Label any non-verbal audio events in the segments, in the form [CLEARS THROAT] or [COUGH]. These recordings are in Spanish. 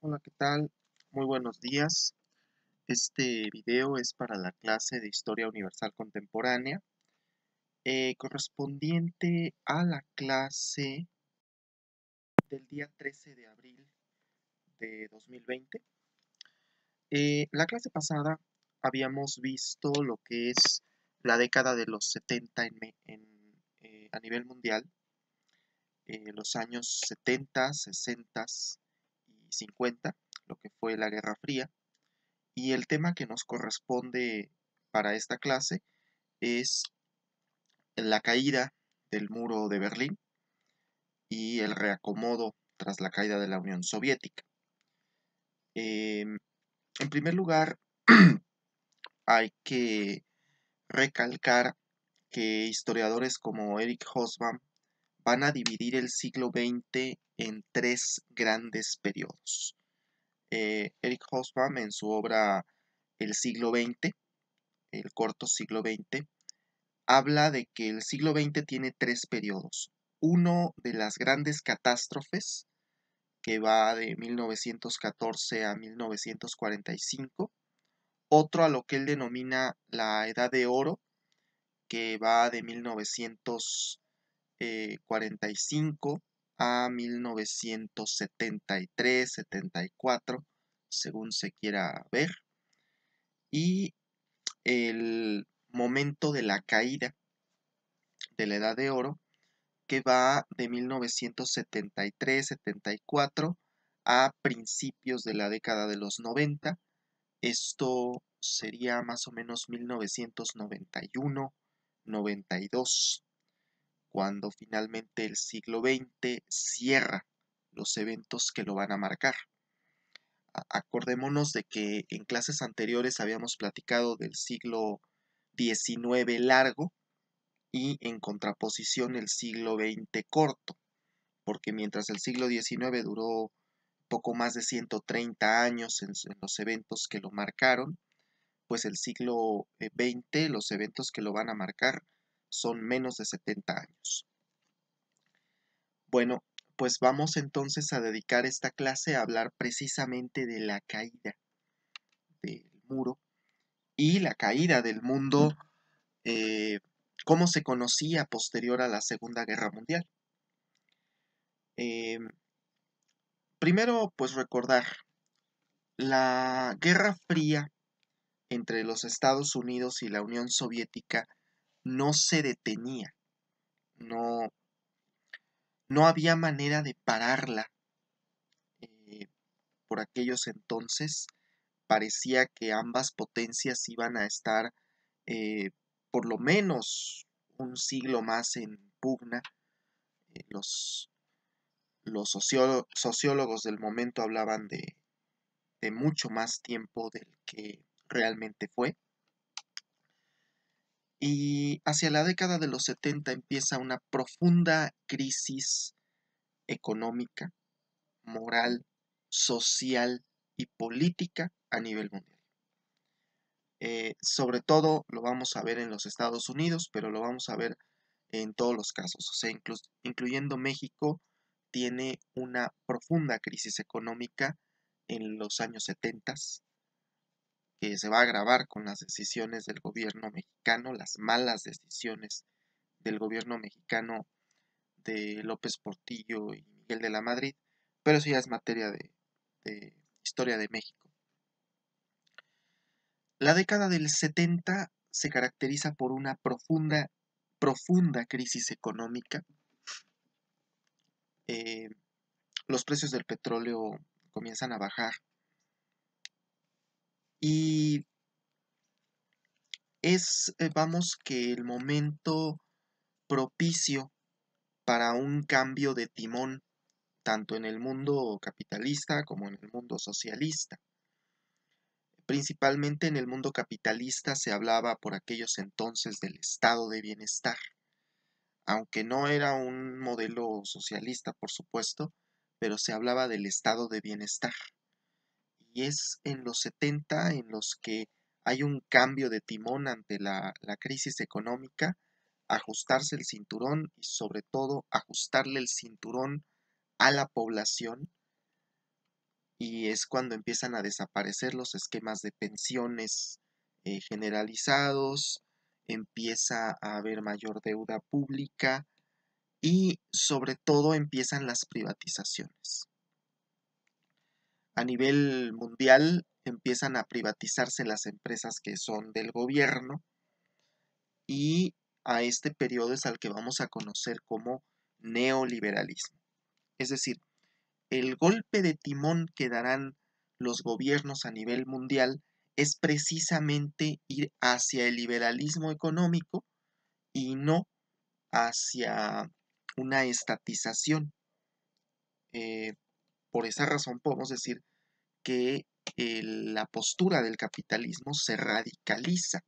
Hola, ¿qué tal? Muy buenos días. Este video es para la clase de Historia Universal Contemporánea, eh, correspondiente a la clase del día 13 de abril de 2020. Eh, la clase pasada habíamos visto lo que es la década de los 70 eh, a nivel mundial, los años 70, 60, 50, lo que fue la Guerra Fría. Y el tema que nos corresponde para esta clase es la caída del muro de Berlín y el reacomodo tras la caída de la Unión Soviética. Em, en primer lugar, [CLEARS THROAT] hay que recalcar que historiadores como Eric Hobsbawm van a dividir el siglo XX en tres grandes periodos. Eh, Eric Hobsbawm en su obra El siglo XX, el corto siglo XX, habla de que el siglo XX tiene tres periodos. Uno de las grandes catástrofes, que va de 1914 a 1945. Otro a lo que él denomina la Edad de Oro, que va de 1900 45 eh, a 1973, 74, según se quiera ver. Y el momento de la caída de la Edad de Oro, que va de 1973, 74 a principios de la década de los 90. Esto sería más o menos 1991, 92 cuando finalmente el siglo XX cierra los eventos que lo van a marcar. Acordémonos de que en clases anteriores habíamos platicado del siglo XIX largo y en contraposición el siglo XX corto, porque mientras el siglo XIX duró poco más de 130 años en, los eventos que lo marcaron, pues el siglo XX, eh, los eventos que lo van a marcar, son menos de 70 años. Bueno, pues vamos entonces a dedicar esta clase a hablar precisamente de la caída del muro y la caída del mundo eh, como se conocía posterior a la Segunda Guerra Mundial. Em, primero, pues recordar, la Guerra Fría entre los Estados Unidos y la Unión Soviética no se detenía, no, no había manera de pararla. Eh, por aquellos entonces parecía que ambas potencias iban a estar eh, por lo menos un siglo más en pugna. Eh, los, sociólogos del momento hablaban de mucho más tiempo del que realmente fue. Y hacia la década de los 70 empieza una profunda crisis económica, moral, social y política a nivel mundial. Eh, sobre todo lo vamos a ver en los Estados Unidos, pero lo vamos a ver en todos los casos, o sea, incluyendo México, tiene una profunda crisis económica en los años 70 que se va a agravar con las decisiones del gobierno mexicano, las malas decisiones del gobierno mexicano de López Portillo y Miguel de la Madrid, pero eso ya es materia de, historia de México. La década del 70 se caracteriza por una profunda, profunda crisis económica. Eh, los precios del petróleo comienzan a bajar y es, eh, vamos, que el momento propicio para un cambio de timón, tanto en el mundo capitalista como en el mundo socialista. Principalmente en el mundo capitalista se hablaba por aquellos entonces del estado de bienestar, aunque no era un modelo socialista, por supuesto, pero se hablaba del estado de bienestar y es en los 70 en los que hay un cambio de timón ante la, crisis económica, ajustarse el cinturón y sobre todo ajustarle el cinturón a la población y es cuando empiezan a desaparecer los esquemas de pensiones eh, generalizados, empieza a haber mayor deuda pública y sobre todo empiezan las privatizaciones a nivel mundial empiezan a privatizarse las empresas que son del gobierno y a este periodo es al que vamos a conocer como neoliberalismo. Es decir, el golpe de timón que darán los gobiernos a nivel mundial es precisamente ir hacia el liberalismo económico y no hacia una estatización. Eh, por esa razón podemos decir que eh, la postura del capitalismo se radicaliza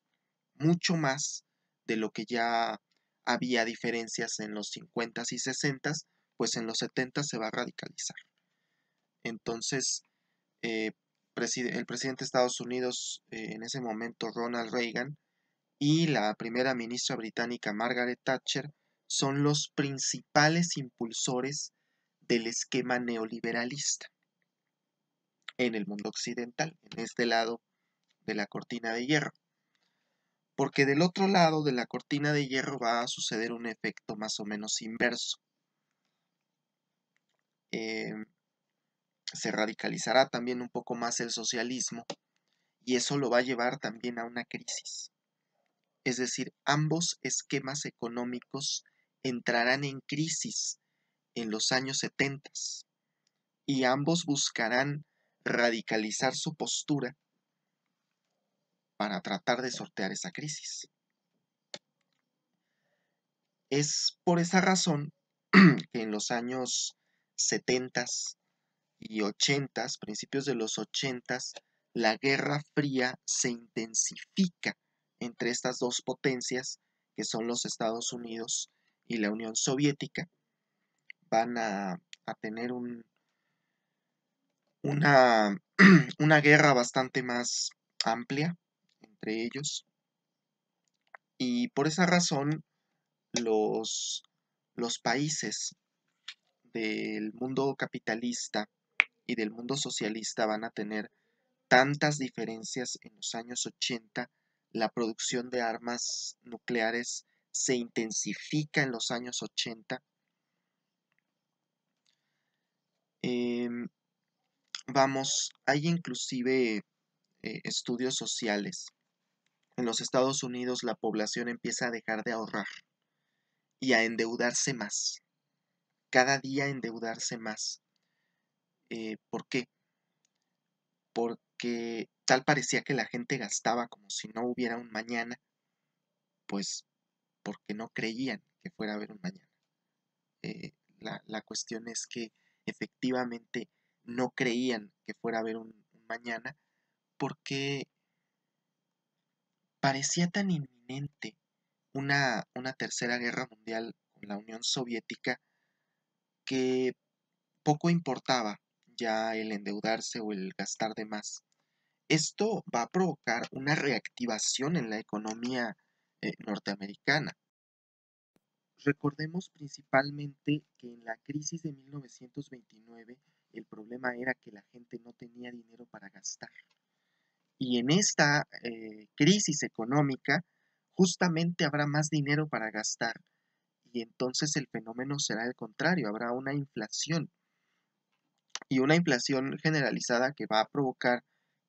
mucho más de lo que ya había diferencias en los 50s y 60 pues en los 70 se va a radicalizar. Entonces, eh, el presidente de Estados Unidos, eh, en ese momento Ronald Reagan, y la primera ministra británica Margaret Thatcher son los principales impulsores del esquema neoliberalista en el mundo occidental, en este lado de la cortina de hierro. Porque del otro lado de la cortina de hierro va a suceder un efecto más o menos inverso. Em, se radicalizará también un poco más el socialismo y eso lo va a llevar también a una crisis. Es decir, ambos esquemas económicos entrarán en crisis en los años 70 y ambos buscarán radicalizar su postura para tratar de sortear esa crisis. Es por esa razón [CLEARS THROAT] que en los años 70 y 80, principios de los 80, la Guerra Fría se intensifica entre estas dos potencias que son los Estados Unidos y la Unión Soviética van a, tener un, [CLEARS THROAT] una, guerra bastante más amplia entre ellos. Y por esa razón, los, los países del mundo capitalista y del mundo socialista van a tener tantas diferencias en los años 80, la producción de armas nucleares se intensifica en los años 80 Em, vamos, hay inclusive eh, estudios sociales. En los Estados Unidos la población empieza a dejar de ahorrar y a endeudarse más. Cada día endeudarse más. Eh, ¿Por qué? Porque tal parecía que la gente gastaba como si no hubiera un mañana, pues porque no creían que fuera a haber un mañana. Eh, la, cuestión es que efectivamente no creían que fuera a haber un, mañana, porque parecía tan inminente una, una tercera guerra mundial con la Unión Soviética que poco importaba ya el endeudarse o el gastar de más. Esto va a provocar una reactivación en la economía eh, norteamericana. Recordemos principalmente que en la crisis de 1929 el problema era que la gente no tenía dinero para gastar. Y en esta eh, crisis económica justamente habrá más dinero para gastar y entonces el fenómeno será el contrario, habrá una inflación y una inflación generalizada que va a provocar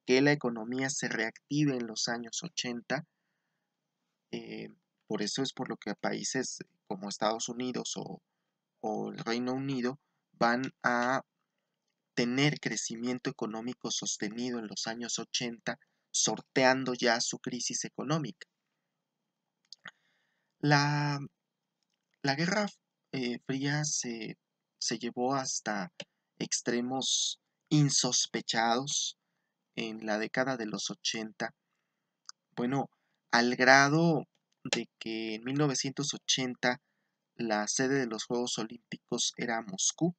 que la economía se reactive en los años 80. Eh, por eso es por lo que a países como Estados Unidos o, el Reino Unido van a tener crecimiento económico sostenido en los años 80, sorteando ya su crisis económica. La, la Guerra eh, Fría se, se, llevó hasta extremos insospechados en la década de los 80. Bueno, al grado de que en 1980 la sede de los Juegos Olímpicos era Moscú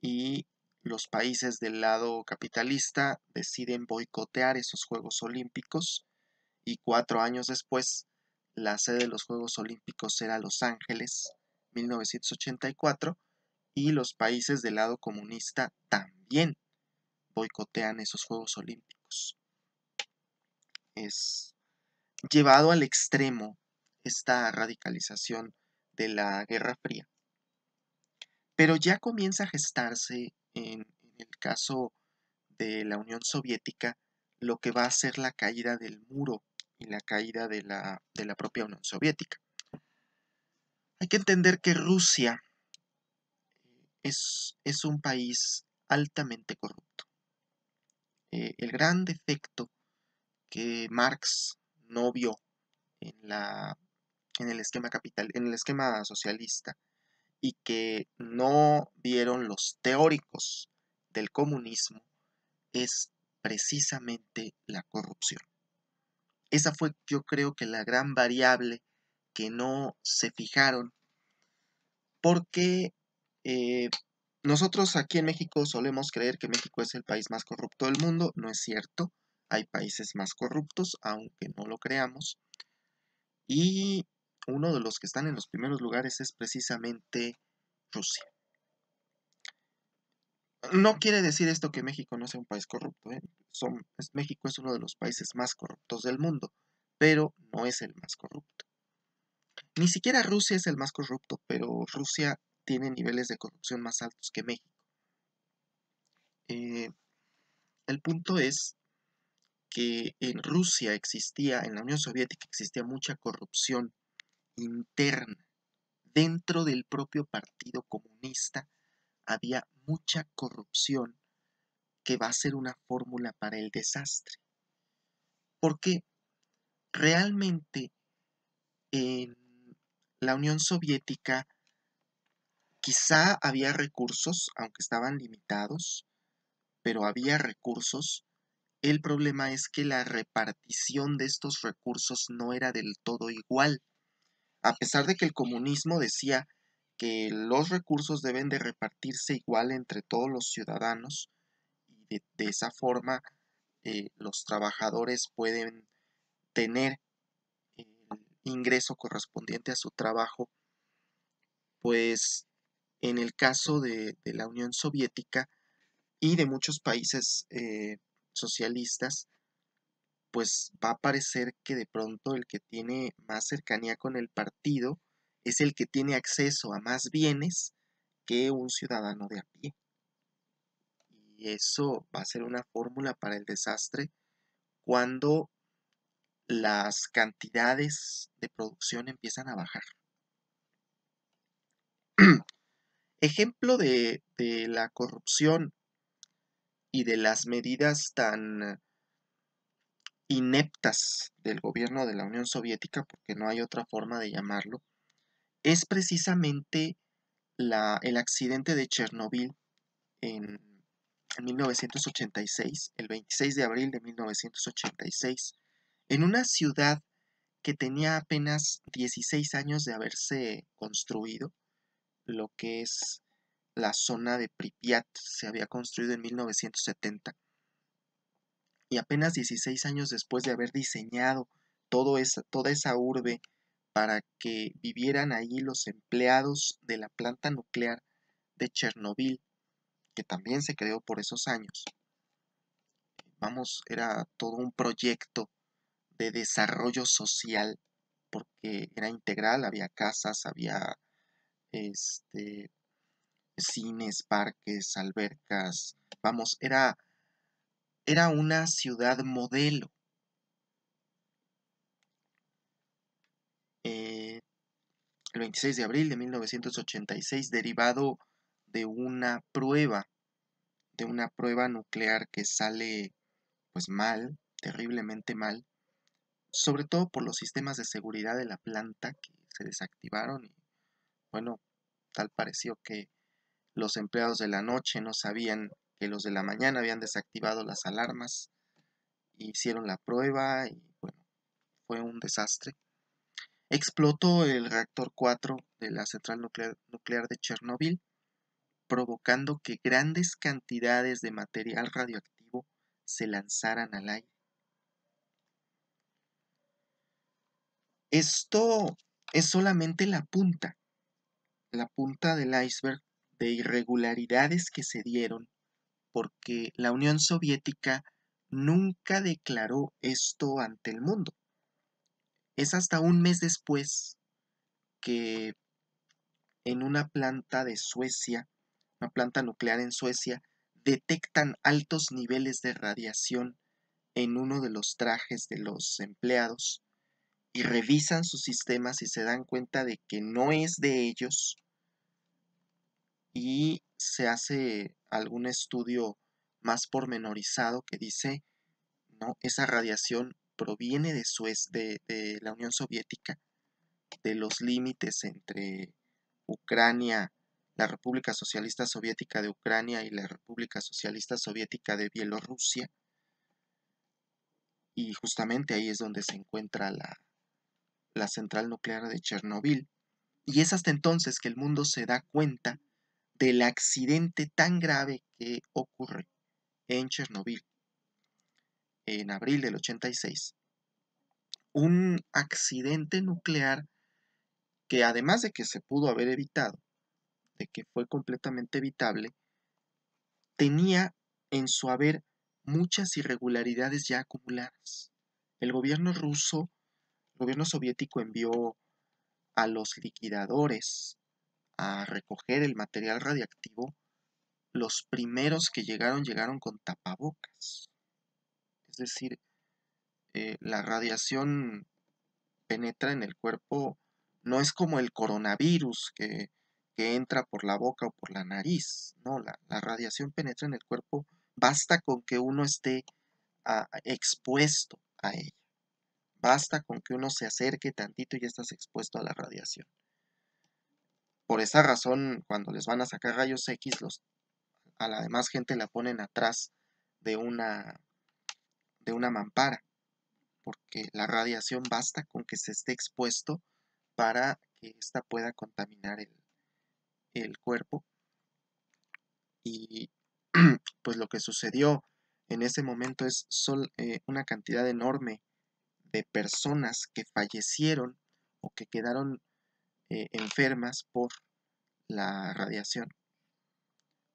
y los países del lado capitalista deciden boicotear esos Juegos Olímpicos y cuatro años después la sede de los Juegos Olímpicos era Los Ángeles, 1984, y los países del lado comunista también boicotean esos Juegos Olímpicos. Es llevado al extremo esta radicalización de la Guerra Fría. Pero ya comienza a gestarse en, el caso de la Unión Soviética lo que va a ser la caída del muro y la caída de la, propia Unión Soviética. Hay que entender que Rusia es, un país altamente corrupto. Eh, el gran defecto que Marx no vio en, la, en el esquema capital, en el esquema socialista y que no vieron los teóricos del comunismo es precisamente la corrupción. Esa fue yo creo que la gran variable que no se fijaron porque eh, nosotros aquí en México solemos creer que México es el país más corrupto del mundo, no es cierto. Hay países más corruptos, aunque no lo creamos. Y uno de los que están en los primeros lugares es precisamente Rusia. No quiere decir esto que México no sea un país corrupto. ¿eh? Son, México es uno de los países más corruptos del mundo, pero no es el más corrupto. Ni siquiera Rusia es el más corrupto, pero Rusia tiene niveles de corrupción más altos que México. Eh, el punto es que en Rusia existía, en la Unión Soviética existía mucha corrupción interna. Dentro del propio Partido Comunista había mucha corrupción que va a ser una fórmula para el desastre. Porque realmente en la Unión Soviética quizá había recursos, aunque estaban limitados, pero había recursos el problema es que la repartición de estos recursos no era del todo igual. A pesar de que el comunismo decía que los recursos deben de repartirse igual entre todos los ciudadanos y de, esa forma eh, los trabajadores pueden tener el ingreso correspondiente a su trabajo, pues en el caso de, la Unión Soviética y de muchos países eh, socialistas, pues va a parecer que de pronto el que tiene más cercanía con el partido es el que tiene acceso a más bienes que un ciudadano de a pie. Y eso va a ser una fórmula para el desastre cuando las cantidades de producción empiezan a bajar. [CLEARS THROAT] Ejemplo de, la corrupción y de las medidas tan ineptas del gobierno de la Unión Soviética, porque no hay otra forma de llamarlo, es precisamente el accidente de Chernobyl en, en 1986, el 26 de abril de 1986, en una ciudad que tenía apenas 16 años de haberse construido, lo que es la zona de Pripyat, se había construido en 1970. Y apenas 16 años después de haber diseñado toda esa urbe para que vivieran ahí los empleados de la planta nuclear de Chernobyl, que también se creó por esos años. Vamos, era todo un proyecto de desarrollo social, porque era integral, había casas, había este, cines, parques, albercas, vamos, era, era una ciudad modelo. Eh, el 26 de abril de 1986, derivado de una prueba, de una prueba nuclear que sale pues mal, terriblemente mal, sobre todo por los sistemas de seguridad de la planta que se desactivaron y bueno, tal pareció que los empleados de la noche no sabían que los de la mañana habían desactivado las alarmas. Hicieron la prueba y bueno, fue un desastre. Explotó el reactor 4 de la central nuclear, nuclear de Chernóbil, provocando que grandes cantidades de material radioactivo se lanzaran al aire. Esto es solamente la punta, la punta del iceberg de irregularidades que se dieron porque la Unión Soviética nunca declaró esto ante el mundo. Es hasta un mes después que en una planta de Suecia, una planta nuclear en Suecia, detectan altos niveles de radiación en uno de los trajes de los empleados y revisan sus sistemas y se dan cuenta de que no es de ellos y se hace algún estudio más pormenorizado que dice, ¿no? Esa radiación proviene de, de, la Unión Soviética, de los límites entre Ucrania, la República Socialista Soviética de Ucrania y la República Socialista Soviética de Bielorrusia. Y justamente ahí es donde se encuentra la, la central nuclear de Chernobyl. Y es hasta entonces que el mundo se da cuenta del accidente tan grave que ocurre en Chernobyl en abril del 86. Un accidente nuclear que además de que se pudo haber evitado, de que fue completamente evitable, tenía en su haber muchas irregularidades ya acumuladas. El gobierno ruso, el gobierno soviético envió a los liquidadores a recoger el material radiactivo, los primeros que llegaron llegaron con tapabocas. Es decir, eh, la radiación penetra en el cuerpo, no es como el coronavirus que, entra por la boca o por la nariz, no, la, radiación penetra en el cuerpo, basta con que uno esté expuesto a ella, basta con que uno se acerque tantito y ya estás expuesto a la radiación. Por esa razón, cuando les van a sacar rayos X, los, a la demás gente la ponen atrás de una, de una mampara, porque la radiación basta con que se esté expuesto para que ésta pueda contaminar el, cuerpo. Y [CLEARS THROAT] pues lo que sucedió en ese momento es sol, eh, una cantidad enorme de personas que fallecieron o que quedaron eh, enfermas por la radiación.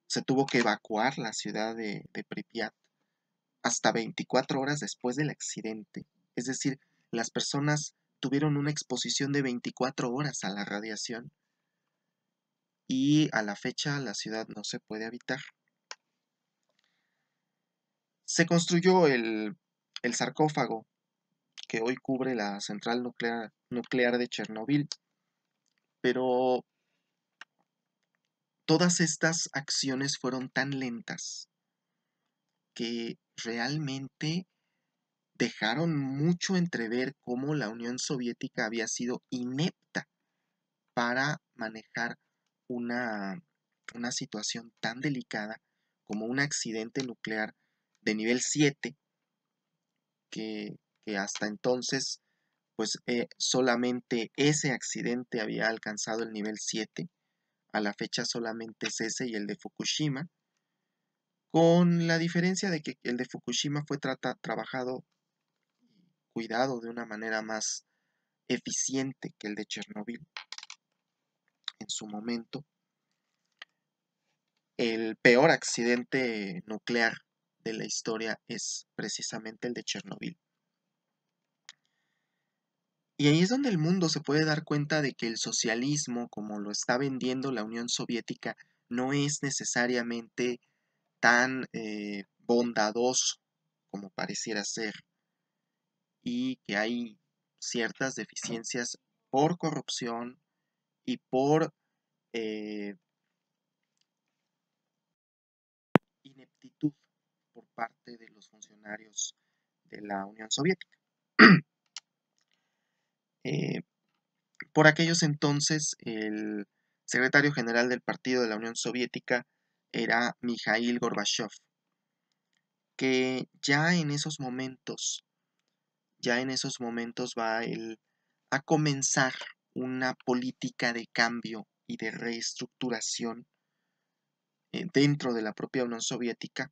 Se tuvo que evacuar la ciudad de, Pripiat Pripyat hasta 24 horas después del accidente. Es decir, las personas tuvieron una exposición de 24 horas a la radiación y a la fecha la ciudad no se puede habitar. Se construyó el, el sarcófago que hoy cubre la central nuclear, nuclear de Chernobyl pero todas estas acciones fueron tan lentas que realmente dejaron mucho entrever cómo la Unión Soviética había sido inepta para manejar una, una situación tan delicada como un accidente nuclear de nivel 7 que hasta entonces pues eh, solamente ese accidente había alcanzado el nivel 7. A la fecha solamente es ese y el de Fukushima, con la diferencia de que el de Fukushima fue trabajado y cuidado de una manera más eficiente que el de Chernobyl en su momento. El peor accidente nuclear de la historia es precisamente el de Chernobyl. Y ahí es donde el mundo se puede dar cuenta de que el socialismo, como lo está vendiendo la Unión Soviética, no es necesariamente tan eh, bondadoso como pareciera ser y que hay ciertas deficiencias por corrupción y por eh, ineptitud por parte de los funcionarios de la Unión Soviética. [CLEARS THROAT] Eh, por aquellos entonces, el secretario general del Partido de la Unión Soviética era Mikhail Gorbachev, que ya en esos momentos, ya en esos momentos va a comenzar una política de cambio y de reestructuración eh, dentro de la propia Unión Soviética.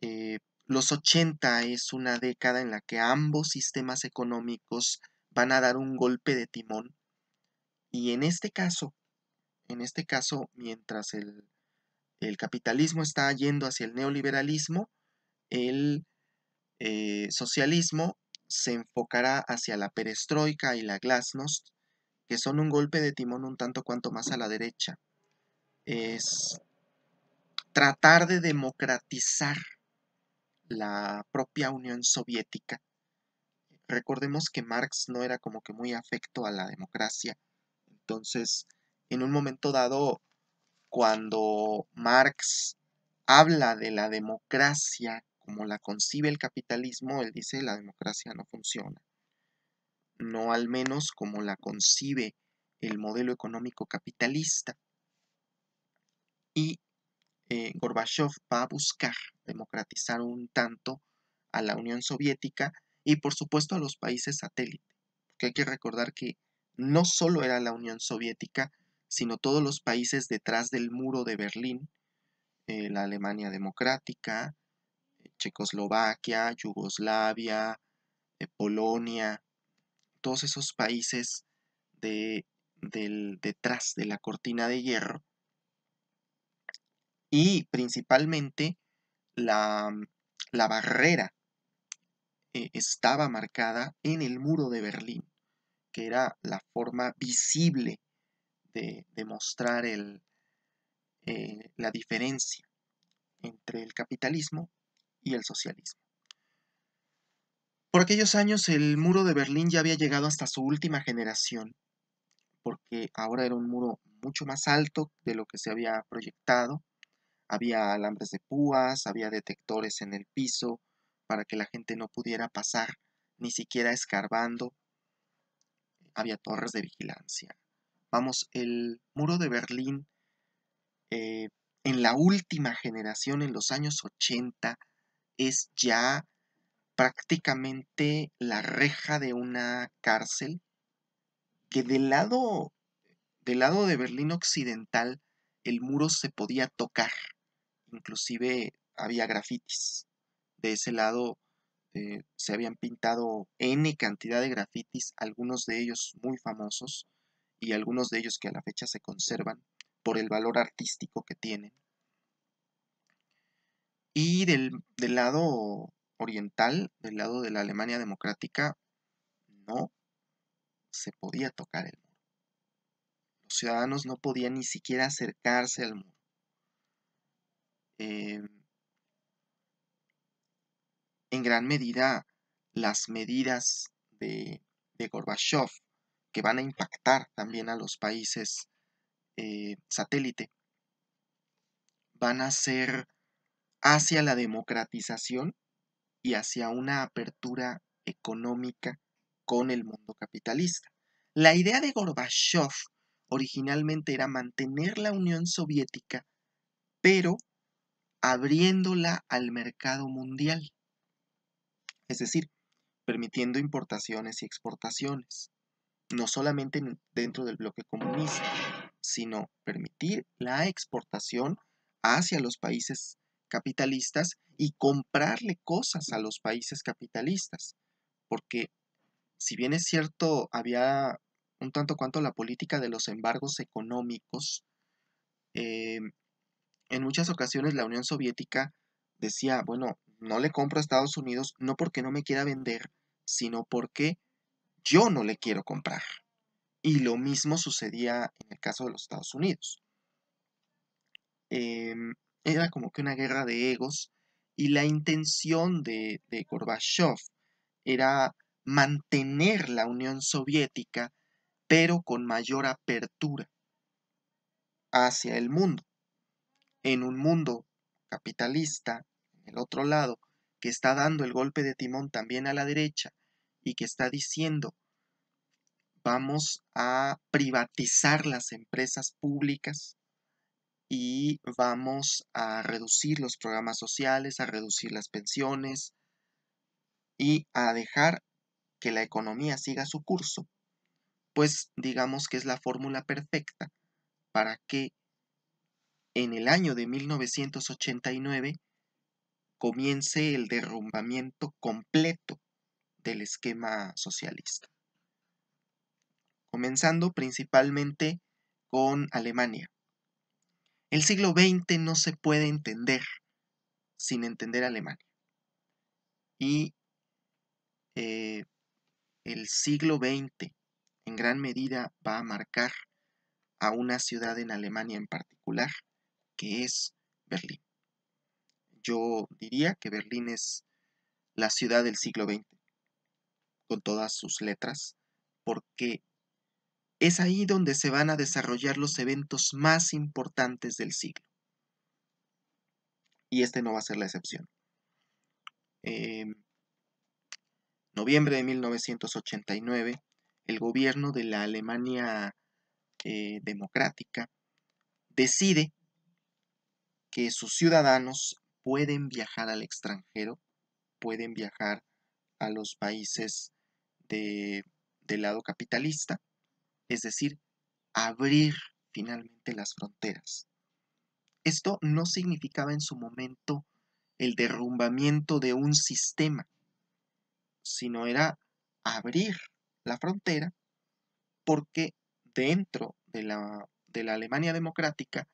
Eh, los 80 es una década en la que ambos sistemas económicos van a dar un golpe de timón. Y en este caso, en este caso, mientras el, capitalismo está yendo hacia el neoliberalismo, el eh, socialismo se enfocará hacia la perestroika y la glasnost, que son un golpe de timón un tanto cuanto más a la derecha. Es tratar de democratizar la propia Unión Soviética recordemos que Marx no era como que muy afecto a la democracia. Entonces, en un momento dado, cuando Marx habla de la democracia como la concibe el capitalismo, él dice la democracia no funciona. No al menos como la concibe el modelo económico capitalista. Y eh, Gorbachev va a buscar democratizar un tanto a la Unión Soviética y por supuesto a los países satélite, porque hay que recordar que no solo era la Unión Soviética, sino todos los países detrás del muro de Berlín, eh, la Alemania Democrática, Checoslovaquia, Yugoslavia, eh, Polonia, todos esos países de, detrás de la cortina de hierro y principalmente la barrera eh, estaba marcada en el muro de Berlín, que era la forma visible de, demostrar mostrar eh, la diferencia entre el capitalismo y el socialismo. Por aquellos años el muro de Berlín ya había llegado hasta su última generación, porque ahora era un muro mucho más alto de lo que se había proyectado. Había alambres de púas, había detectores en el piso, para que la gente no pudiera pasar ni siquiera escarbando. Había torres de vigilancia. Vamos, el muro de Berlín eh, en la última generación, en los años 80, es ya prácticamente la reja de una cárcel que del lado, del lado de Berlín Occidental el muro se podía tocar, inclusive había grafitis de ese lado eh, se habían pintado N cantidad de grafitis, algunos de ellos muy famosos y algunos de ellos que a la fecha se conservan por el valor artístico que tienen. Y del, del lado oriental, del lado de la Alemania democrática, no se podía tocar el muro. Los ciudadanos no podían ni siquiera acercarse al muro. Eh, en gran medida las medidas de, Gorbachev que van a impactar también a los países eh, satélite van a ser hacia la democratización y hacia una apertura económica con el mundo capitalista. La idea de Gorbachev originalmente era mantener la Unión Soviética, pero abriéndola al mercado mundial es decir, permitiendo importaciones y exportaciones, no solamente dentro del bloque comunista, sino permitir la exportación hacia los países capitalistas y comprarle cosas a los países capitalistas, porque si bien es cierto, había un tanto cuanto la política de los embargos económicos, eh, en muchas ocasiones la Unión Soviética decía, bueno, no le compro a Estados Unidos no porque no me quiera vender, sino porque yo no le quiero comprar. Y lo mismo sucedía en el caso de los Estados Unidos. Em, era como que una guerra de egos y la intención de, de Gorbachev era mantener la Unión Soviética, pero con mayor apertura hacia el mundo. En un mundo capitalista el otro lado, que está dando el golpe de timón también a la derecha y que está diciendo, vamos a privatizar las empresas públicas y vamos a reducir los programas sociales, a reducir las pensiones y a dejar que la economía siga su curso, pues digamos que es la fórmula perfecta para que en el año de 1989 comience el derrumbamiento completo del esquema socialista. Comenzando principalmente con Alemania. El siglo XX no se puede entender sin entender Alemania. Y eh, el siglo XX en gran medida va a marcar a una ciudad en Alemania en particular, que es Berlín yo diría que Berlín es la ciudad del siglo XX, con todas sus letras, porque es ahí donde se van a desarrollar los eventos más importantes del siglo. Y este no va a ser la excepción. Em, noviembre de 1989, el gobierno de la Alemania eh, democrática decide que sus ciudadanos pueden viajar al extranjero, pueden viajar a los países del lado capitalista, es decir, abrir finalmente las fronteras. Esto no significaba en su momento el derrumbamiento de un sistema, sino era abrir la frontera porque dentro de la, de la Alemania democrática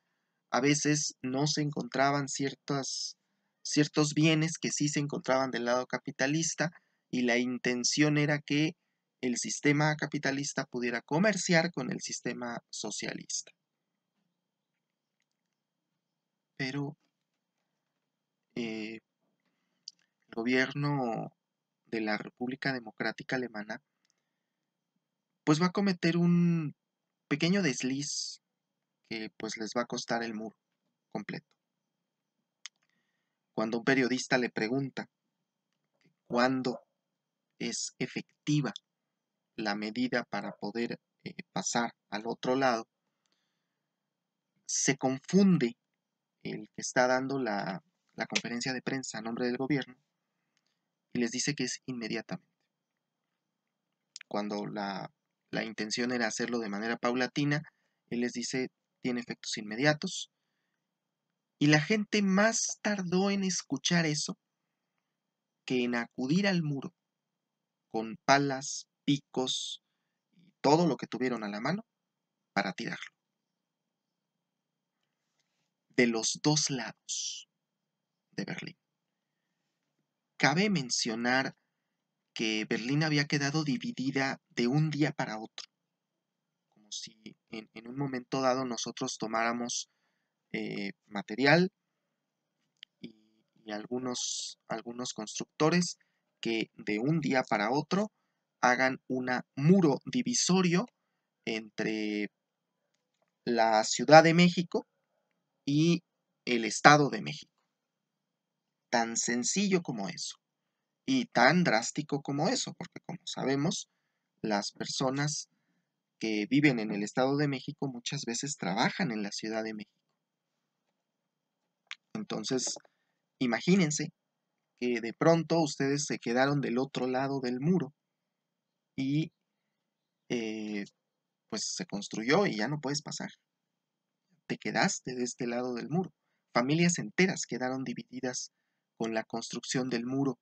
a veces no se encontraban ciertas ciertos bienes que sí se encontraban del lado capitalista y la intención era que el sistema capitalista pudiera comerciar con el sistema socialista. Pero eh, el gobierno de la República Democrática Alemana pues va a cometer un pequeño desliz que pues les va a costar el muro completo cuando un periodista le pregunta cuándo es efectiva la medida para poder eh, pasar al otro lado, se confunde el que está dando la, conferencia de prensa a nombre del gobierno y les dice que es inmediatamente, cuando la, la intención era hacerlo de manera paulatina, él les dice tiene efectos inmediatos, y la gente más tardó en escuchar eso que en acudir al muro con palas, picos y todo lo que tuvieron a la mano para tirarlo. De los dos lados de Berlín. Cabe mencionar que Berlín había quedado dividida de un día para otro, como si en, en un momento dado nosotros tomáramos eh, material y, algunos, algunos constructores que de un día para otro hagan un muro divisorio entre la Ciudad de México y el Estado de México. Tan sencillo como eso y tan drástico como eso, porque como sabemos, las personas que viven en el Estado de México muchas veces trabajan en la Ciudad de México entonces, imagínense que de pronto ustedes se quedaron del otro lado del muro y eh, pues se construyó y ya no puedes pasar. Te quedaste de este lado del muro. Familias enteras quedaron divididas con la construcción del muro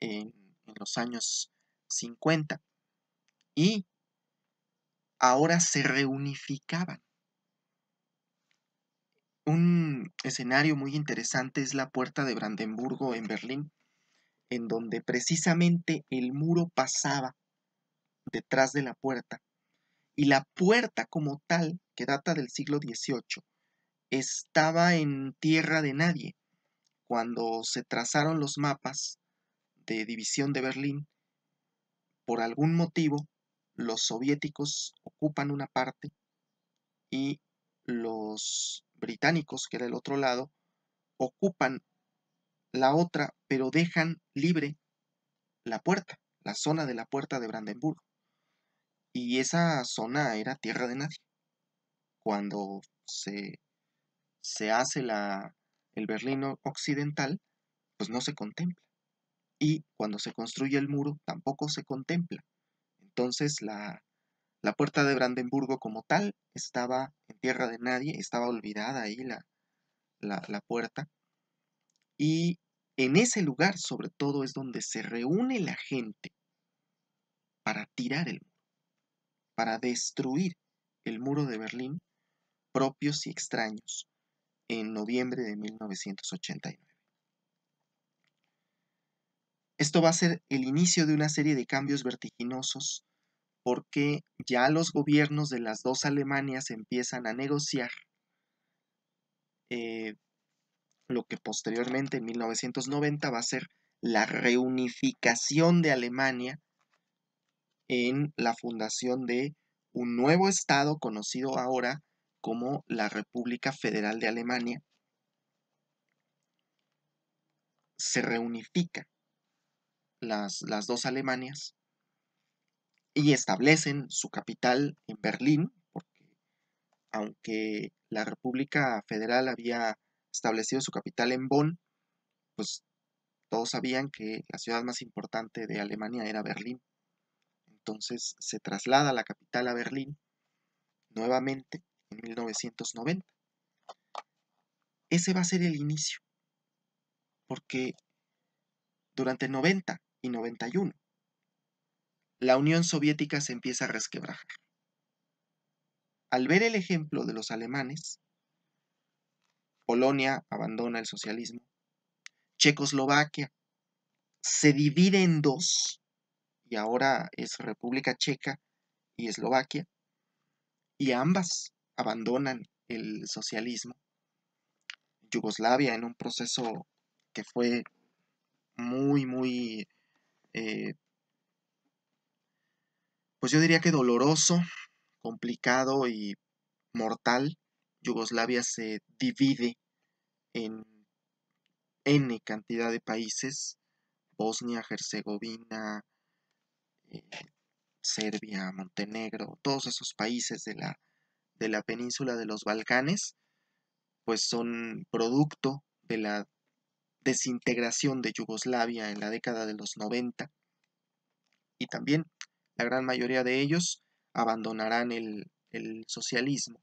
en, en los años 50 y ahora se reunificaban un escenario muy interesante es la puerta de Brandenburgo en Berlín, en donde precisamente el muro pasaba detrás de la puerta. Y la puerta como tal, que data del siglo XVIII, estaba en tierra de nadie. Cuando se trazaron los mapas de división de Berlín, por algún motivo, los soviéticos ocupan una parte y los británicos, que era el otro lado, ocupan la otra, pero dejan libre la puerta, la zona de la puerta de Brandenburgo. Y esa zona era tierra de nadie. Cuando se, hace la, el Berlín occidental, pues no se contempla. Y cuando se construye el muro, tampoco se contempla. Entonces la, la puerta de Brandenburgo como tal estaba en tierra de nadie, estaba olvidada ahí la, la, puerta. Y en ese lugar sobre todo es donde se reúne la gente para tirar el muro, para destruir el muro de Berlín, propios y extraños, en noviembre de 1989. Esto va a ser el inicio de una serie de cambios vertiginosos porque ya los gobiernos de las dos Alemanias empiezan a negociar eh, lo que posteriormente en 1990 va a ser la reunificación de Alemania en la fundación de un nuevo Estado conocido ahora como la República Federal de Alemania. Se reunifica las dos Alemanias y establecen su capital en Berlín, porque aunque la República Federal había establecido su capital en Bonn, pues todos sabían que la ciudad más importante de Alemania era Berlín. Entonces se traslada la capital a Berlín nuevamente en 1990. Ese va a ser el inicio, porque durante 90 y 91 la Unión Soviética se empieza a resquebrajar. Al ver el ejemplo de los alemanes, Polonia abandona el socialismo, Checoslovaquia se divide en dos y ahora es República Checa y Eslovaquia, y ambas abandonan el socialismo. Yugoslavia en un proceso que fue muy, muy eh, pues yo diría que doloroso, complicado y mortal. Yugoslavia se divide en N cantidad de países, Bosnia, Herzegovina, eh, Serbia, Montenegro, todos esos países de la, de la península de los Balcanes, pues son producto de la desintegración de Yugoslavia en la década de los 90 y también la gran mayoría de ellos abandonarán el, socialismo.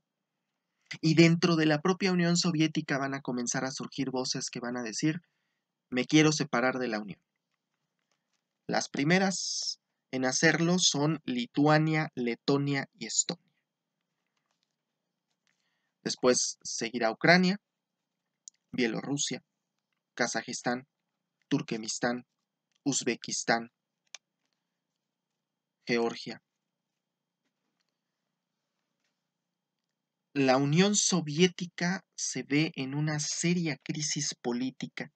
Y dentro de la propia Unión Soviética van a comenzar a surgir voces que van a decir, me quiero separar de la Unión. Las primeras en hacerlo son Lituania, Letonia y Estonia. Después seguirá Ucrania, Bielorrusia, Kazajistán, Turquemistán, Uzbekistán, Georgia. La Unión Soviética se ve en una seria crisis política.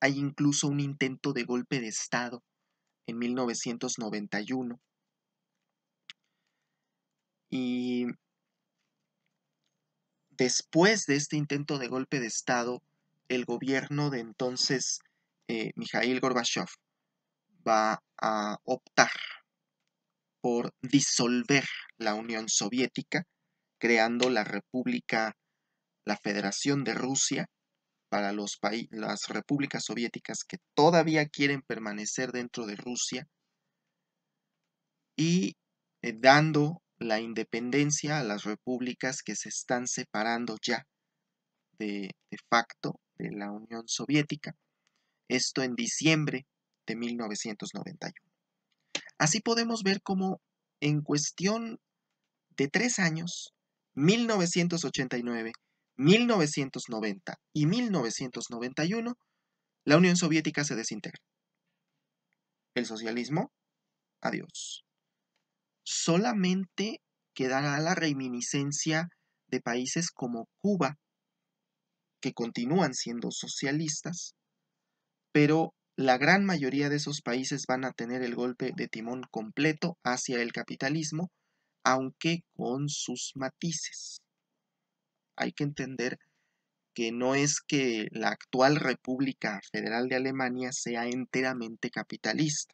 Hay incluso un intento de golpe de Estado en 1991. Y después de este intento de golpe de Estado, el gobierno de entonces eh, Mikhail Gorbachev va a optar por disolver la Unión Soviética, creando la República, la Federación de Rusia, para los las repúblicas soviéticas que todavía quieren permanecer dentro de Rusia y eh, dando la independencia a las repúblicas que se están separando ya de, de facto de la Unión Soviética. Esto en diciembre de 1991. Así podemos ver cómo en cuestión de tres años, 1989, 1990 y 1991, la Unión Soviética se desintegra. El socialismo, adiós. Solamente quedará la reminiscencia de países como Cuba, que continúan siendo socialistas, pero la gran mayoría de esos países van a tener el golpe de timón completo hacia el capitalismo, aunque con sus matices. Hay que entender que no es que la actual República Federal de Alemania sea enteramente capitalista,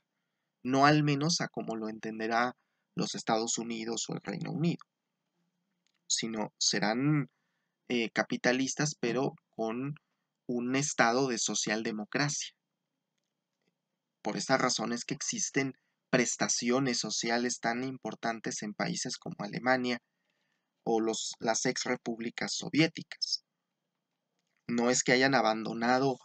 no al menos a como lo entenderá los Estados Unidos o el Reino Unido, sino serán eh, capitalistas pero con un estado de socialdemocracia por esas razones que existen prestaciones sociales tan importantes en países como Alemania o los, las ex repúblicas soviéticas. No es que hayan abandonado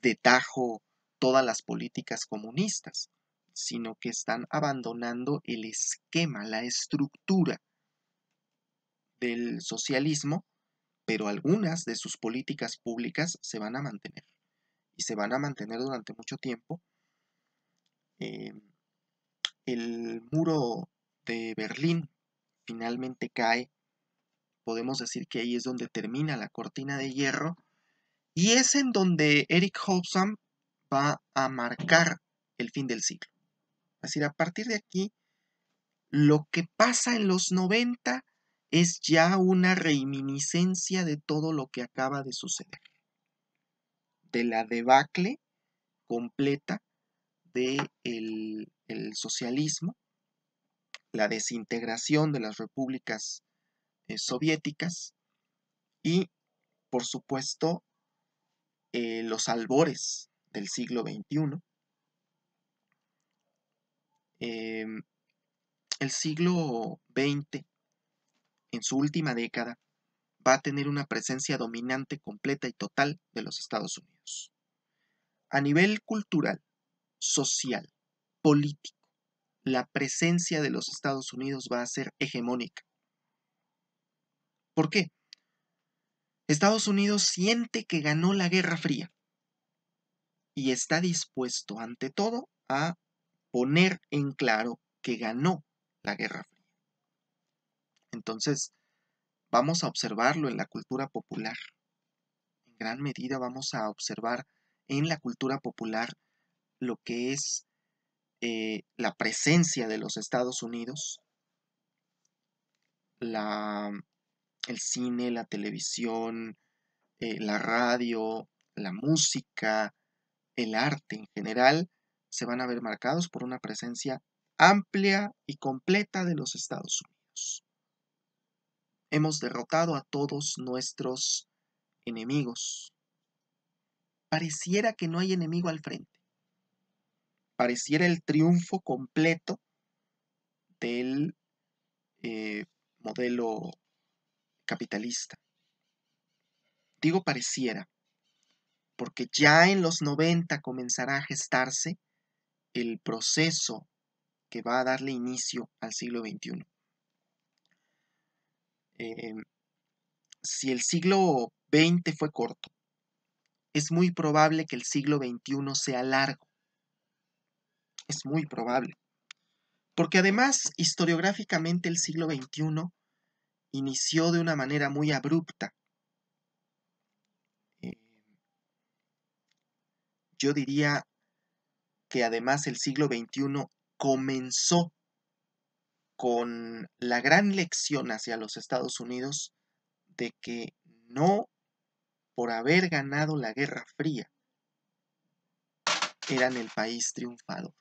de tajo todas las políticas comunistas, sino que están abandonando el esquema, la estructura del socialismo, pero algunas de sus políticas públicas se van a mantener y se van a mantener durante mucho tiempo Em, el muro de Berlín finalmente cae, podemos decir que ahí es donde termina la cortina de hierro y es en donde Eric Hobsbawm va a marcar el fin del siglo. Es decir, a partir de aquí, lo que pasa en los 90 es ya una reminiscencia de todo lo que acaba de suceder, de la debacle completa del de el socialismo, la desintegración de las repúblicas eh, soviéticas y, por supuesto, eh, los albores del siglo XXI. Em, el siglo XX, en su última década, va a tener una presencia dominante completa y total de los Estados Unidos. A nivel cultural, social, político, la presencia de los Estados Unidos va a ser hegemónica. ¿Por qué? Estados Unidos siente que ganó la Guerra Fría y está dispuesto ante todo a poner en claro que ganó la Guerra Fría. Entonces, vamos a observarlo en la cultura popular. En gran medida vamos a observar en la cultura popular lo que es eh, la presencia de los Estados Unidos, el cine, la televisión, eh, la radio, la música, el arte en general, se van a ver marcados por una presencia amplia y completa de los Estados Unidos. Hemos derrotado a todos nuestros enemigos. Pareciera que no hay enemigo al frente pareciera el triunfo completo del eh, modelo capitalista. Digo pareciera, porque ya en los 90 comenzará a gestarse el proceso que va a darle inicio al siglo XXI. Em, si el siglo XX fue corto, es muy probable que el siglo XXI sea largo. Es muy probable. Porque además, historiográficamente el siglo XXI inició de una manera muy abrupta. Eh, yo diría que además el siglo XXI comenzó con la gran lección hacia los Estados Unidos de que no por haber ganado la Guerra Fría eran el país triunfado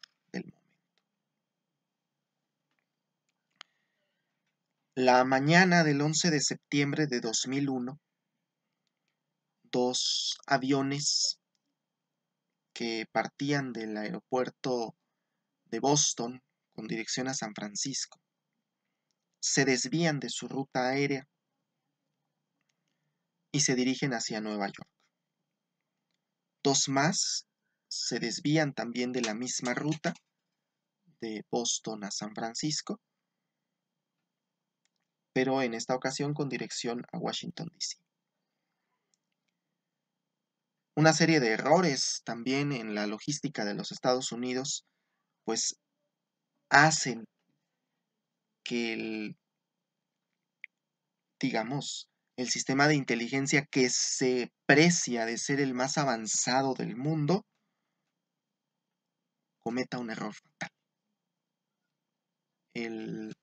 La mañana del 11 de septiembre de 2001, dos aviones que partían del aeropuerto de Boston con dirección a San Francisco se desvían de su ruta aérea y se dirigen hacia Nueva York. Dos más se desvían también de la misma ruta de Boston a San Francisco pero en esta ocasión con dirección a Washington, D.C. Una serie de errores también en la logística de los Estados Unidos, pues hacen que el, digamos, el sistema de inteligencia que se precia de ser el más avanzado del mundo, cometa un error fatal. El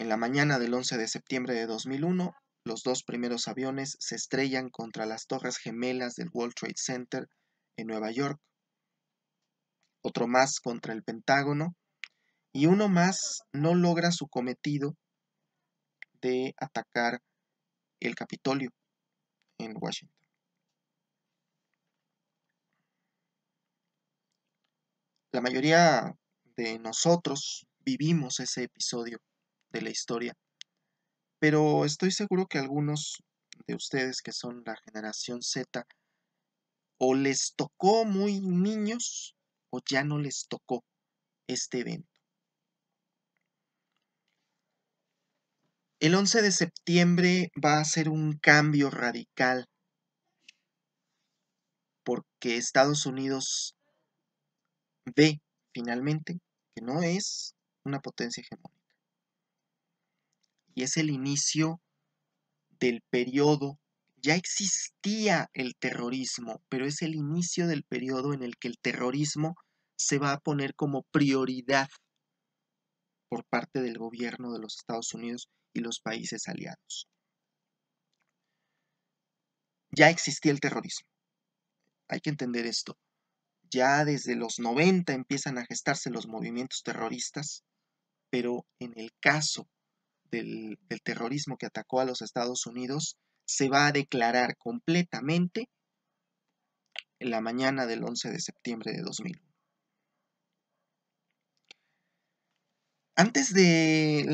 en la mañana del 11 de septiembre de 2001, los dos primeros aviones se estrellan contra las torres gemelas del World Trade Center en Nueva York, otro más contra el Pentágono y uno más no logra su cometido de atacar el Capitolio en Washington. La mayoría de nosotros vivimos ese episodio de la historia. Pero estoy seguro que algunos de ustedes que son la generación Z o les tocó muy niños o ya no les tocó este evento. El 11 de septiembre va a ser un cambio radical porque Estados Unidos ve finalmente que no es una potencia hegemónica es el inicio del periodo, ya existía el terrorismo, pero es el inicio del periodo en el que el terrorismo se va a poner como prioridad por parte del gobierno de los Estados Unidos y los países aliados. Ya existía el terrorismo. Hay que entender esto. Ya desde los 90 empiezan a gestarse los movimientos terroristas, pero en el caso del, terrorismo que atacó a los Estados Unidos se va a declarar completamente en la mañana del 11 de septiembre de 2001. Antes de,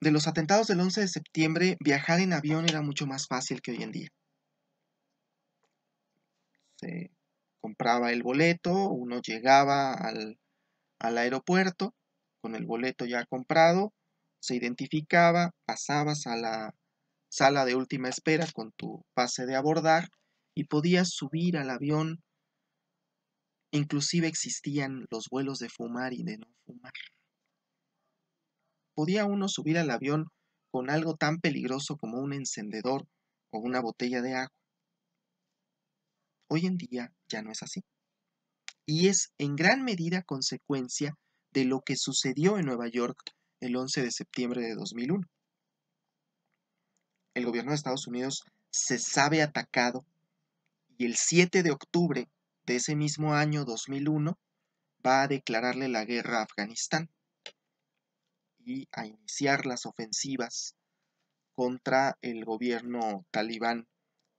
de los atentados del 11 de septiembre, viajar en avión era mucho más fácil que hoy en día. Se compraba el boleto, uno llegaba al, al aeropuerto con el boleto ya comprado, se identificaba, pasabas a la sala de última espera con tu pase de abordar y podías subir al avión. Inclusive existían los vuelos de fumar y de no fumar. Podía uno subir al avión con algo tan peligroso como un encendedor o una botella de agua. Hoy en día ya no es así. Y es en gran medida consecuencia de lo que sucedió en Nueva York el 11 de septiembre de 2001. El gobierno de Estados Unidos se sabe atacado y el 7 de octubre de ese mismo año 2001 va a declararle la guerra a Afganistán y a iniciar las ofensivas contra el gobierno talibán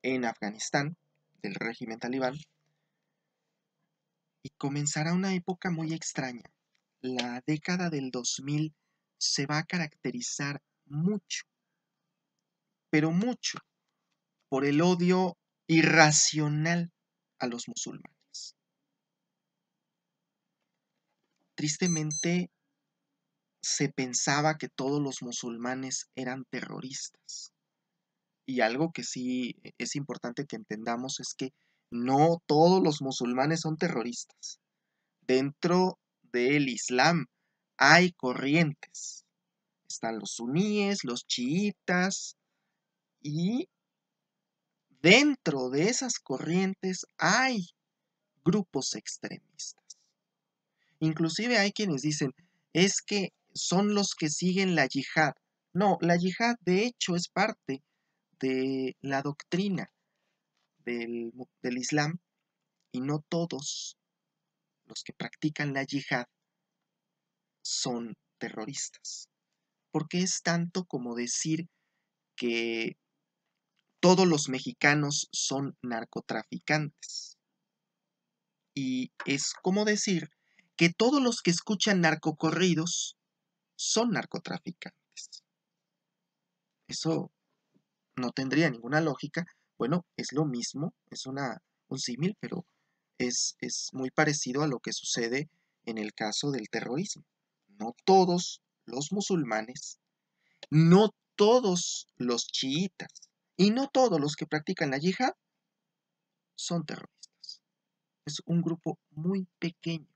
en Afganistán, del régimen talibán, y comenzará una época muy extraña, la década del 2000 se va a caracterizar mucho, pero mucho, por el odio irracional a los musulmanes. Tristemente, se pensaba que todos los musulmanes eran terroristas. Y algo que sí es importante que entendamos es que no todos los musulmanes son terroristas. Dentro del Islam hay corrientes. Están los suníes, los chiitas y dentro de esas corrientes hay grupos extremistas. Inclusive hay quienes dicen, es que son los que siguen la yihad. No, la yihad de hecho es parte de la doctrina del, del Islam y no todos los que practican la yihad son terroristas. Porque es tanto como decir que todos los mexicanos son narcotraficantes. Y es como decir que todos los que escuchan narcocorridos son narcotraficantes. Eso no tendría ninguna lógica. Bueno, es lo mismo, es una, un símil, pero es, es muy parecido a lo que sucede en el caso del terrorismo no todos los musulmanes, no todos los chiitas y no todos los que practican la yihad son terroristas. Es un grupo muy pequeño.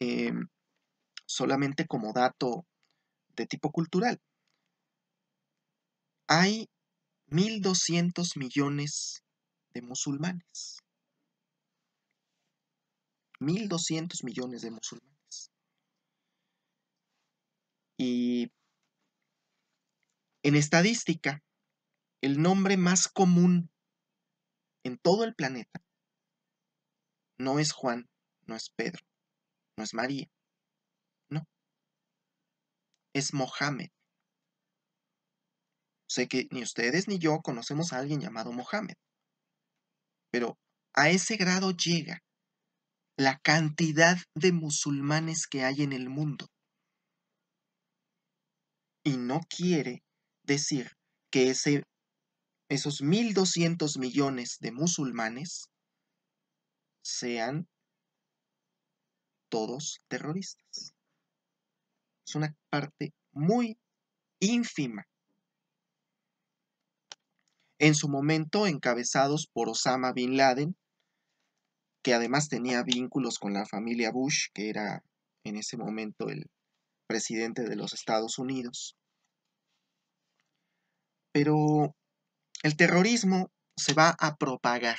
Em, solamente como dato de tipo cultural. Hay 1.200 millones de musulmanes. 1.200 millones de musulmanes. Y en estadística, el nombre más común en todo el planeta no es Juan, no es Pedro, no es María, no, es Mohammed. Sé que ni ustedes ni yo conocemos a alguien llamado Mohammed, pero a ese grado llega la cantidad de musulmanes que hay en el mundo. Y no quiere decir que ese, esos 1.200 millones de musulmanes sean todos terroristas. Es una parte muy ínfima. En su momento, encabezados por Osama Bin Laden, que además tenía vínculos con la familia Bush, que era en ese momento el presidente de los Estados Unidos. Pero el terrorismo se va a propagar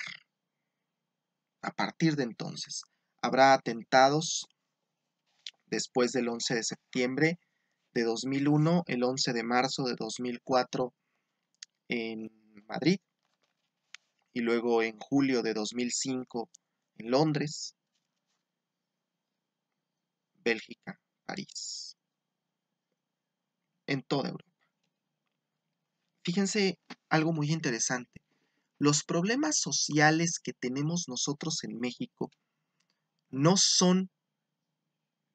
a partir de entonces. Habrá atentados después del 11 de septiembre de 2001, el 11 de marzo de 2004 en Madrid y luego en julio de 2005 en Londres, Bélgica, París, en toda Europa. Fíjense algo muy interesante. Los problemas sociales que tenemos nosotros en México no son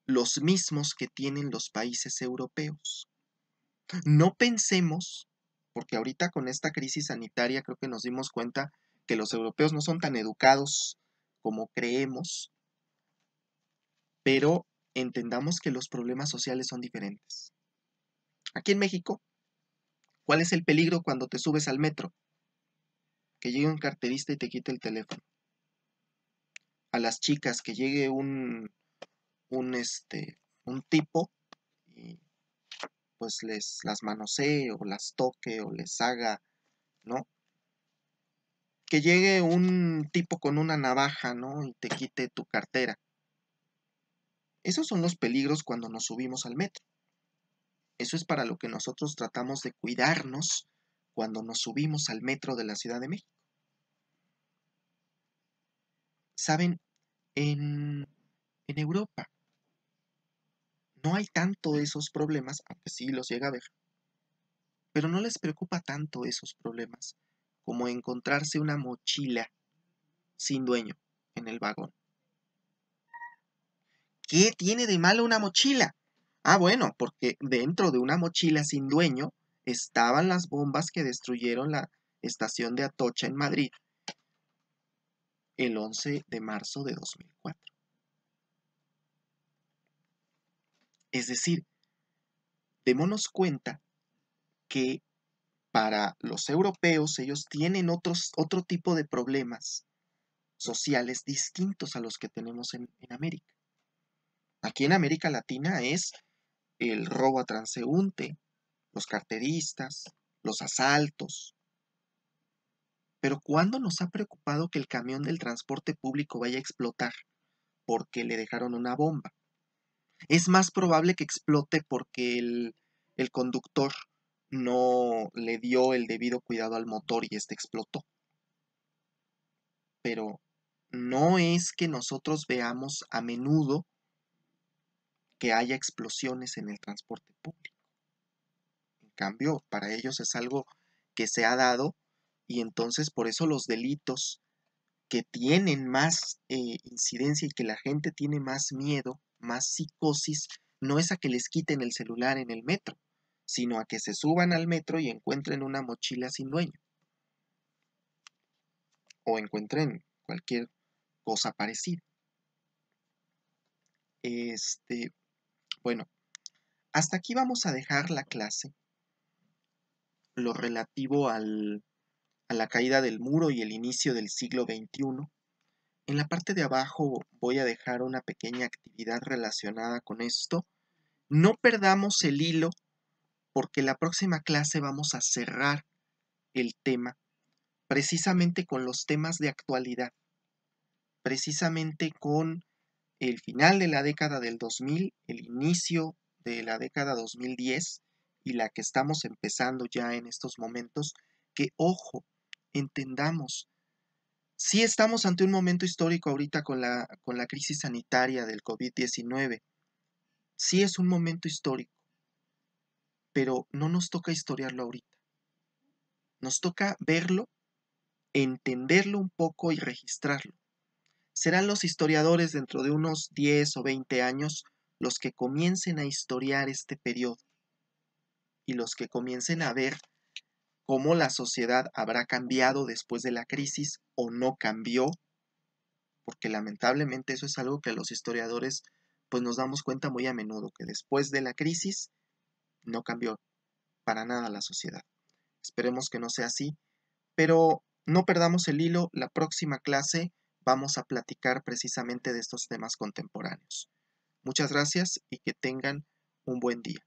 los mismos que tienen los países europeos. No pensemos, porque ahorita con esta crisis sanitaria creo que nos dimos cuenta que los europeos no son tan educados como creemos, pero entendamos que los problemas sociales son diferentes. Aquí en México, ¿cuál es el peligro cuando te subes al metro? Que llegue un carterista y te quite el teléfono. A las chicas, que llegue un, un, este, un tipo y pues les las manosee o las toque o les haga, ¿no? que llegue un tipo con una navaja, ¿no? Y te quite tu cartera. Esos son los peligros cuando nos subimos al metro. Eso es para lo que nosotros tratamos de cuidarnos cuando nos subimos al metro de la Ciudad de México. Saben, en, en Europa no hay tanto esos problemas, aunque sí los llega a ver, pero no les preocupa tanto esos problemas como encontrarse una mochila sin dueño en el vagón. ¿Qué tiene de malo una mochila? Ah, bueno, porque dentro de una mochila sin dueño estaban las bombas que destruyeron la estación de Atocha en Madrid el 11 de marzo de 2004. Es decir, démonos cuenta que para los europeos ellos tienen otro tipo de problemas sociales distintos a los que tenemos en, América. Aquí en América Latina es el robo a transeúnte, los carteristas, los asaltos. Pero ¿cuándo nos ha preocupado que el camión del transporte público vaya a explotar porque le dejaron una bomba? Es más probable que explote porque el, el conductor no le dio el debido cuidado al motor y este explotó. Pero no es que nosotros veamos a menudo que haya explosiones en el transporte público. En cambio, para ellos es algo que se ha dado y entonces por eso los delitos que tienen más eh, incidencia y que la gente tiene más miedo, más psicosis, no es a que les quiten el celular en el metro, sino a que se suban al metro y encuentren una mochila sin dueño. O encuentren cualquier cosa parecida. Este, bueno, hasta aquí vamos a dejar la clase. Lo relativo a la caída del muro y el inicio del siglo XXI. En la parte de abajo voy a dejar una pequeña actividad relacionada con esto. No perdamos el hilo porque la próxima clase vamos a cerrar el tema precisamente con los temas de actualidad, precisamente con el final de la década del 2000, el inicio de la década 2010 y la que estamos empezando ya en estos momentos, que ojo, entendamos, sí estamos ante un momento histórico ahorita con la, con la crisis sanitaria del COVID-19, sí es un momento histórico, pero no nos toca historiarlo ahorita. Nos toca verlo, entenderlo un poco y registrarlo. Serán los historiadores dentro de unos 10 o 20 años los que comiencen a historiar este periodo y los que comiencen a ver cómo la sociedad habrá cambiado después de la crisis o no cambió, porque lamentablemente eso es algo que los historiadores pues nos damos cuenta muy a menudo, que después de la crisis no cambió para nada la sociedad. Esperemos que no sea así, pero no perdamos el hilo, la próxima clase vamos a platicar precisamente de estos temas contemporáneos. Muchas gracias y que tengan un buen día.